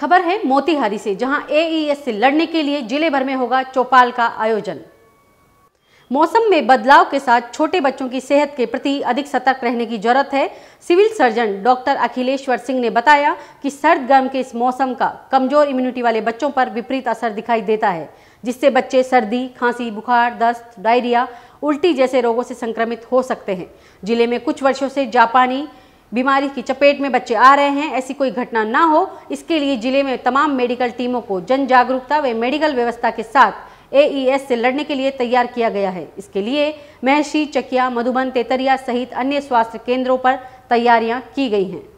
खबर है मोतिहारी से जहां एईएस e से लड़ने के लिए जिले भर में होगा चौपाल का आयोजन मौसम में बदलाव के साथ छोटे बच्चों की सेहत के प्रति अधिक सतर्क रहने की जरूरत है civil surgeon doctor Akhileshwar Singh ने बताया कि सर्द गर्म के इस मौसम का कमजोर इम्यूनिटी वाले बच्चों पर विपरीत असर दिखाई देता है जिससे बच्चे सर्दी खांसी बुखार दस्त डायरिया उल्टी जैसे रोगों से संक्रमित हो सकते हैं जिले में कुछ वर्षों से जापानी बीमारी की चपेट में बच्चे आ रहे हैं ऐसी कोई घटना ना हो इसके लिए जिले में तमाम मेडिकल टीमों को जन जागरूकता व मेडिकल व्यवस्था के साथ एईएस e से लड़ने के लिए तैयार किया गया है इसके लिए महशी चकिया मधुबन तेतरिया सहित अन्य स्वास्थ्य केंद्रों पर तैयारियां की गई हैं